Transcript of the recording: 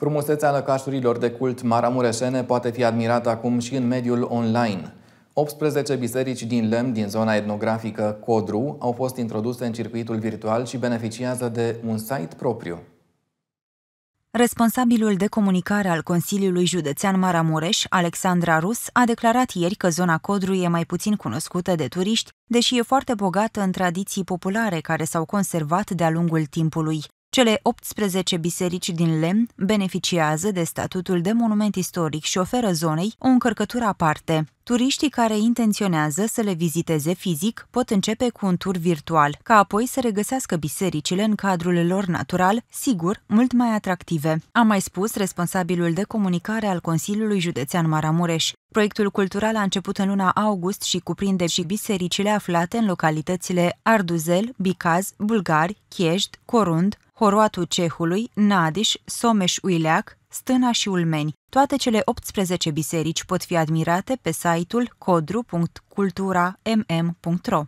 Frumusețea lăcașurilor de cult maramureșene poate fi admirată acum și în mediul online. 18 biserici din lemn din zona etnografică Codru au fost introduse în circuitul virtual și beneficiază de un site propriu. Responsabilul de comunicare al Consiliului Județean Maramureș, Alexandra Rus, a declarat ieri că zona Codru e mai puțin cunoscută de turiști, deși e foarte bogată în tradiții populare care s-au conservat de-a lungul timpului. Cele 18 biserici din lemn beneficiază de statutul de monument istoric și oferă zonei o încărcătură aparte. Turiștii care intenționează să le viziteze fizic pot începe cu un tur virtual, ca apoi să regăsească bisericile în cadrul lor natural, sigur, mult mai atractive. A mai spus responsabilul de comunicare al Consiliului Județean Maramureș. Proiectul cultural a început în luna august și cuprinde și bisericile aflate în localitățile Arduzel, Bicaz, Bulgari, Chiești, Corund, Horoatul Cehului, Nadiș, Someș Uileac, Stâna și Ulmeni. Toate cele 18 biserici pot fi admirate pe site-ul codru.cultura.mm.ro.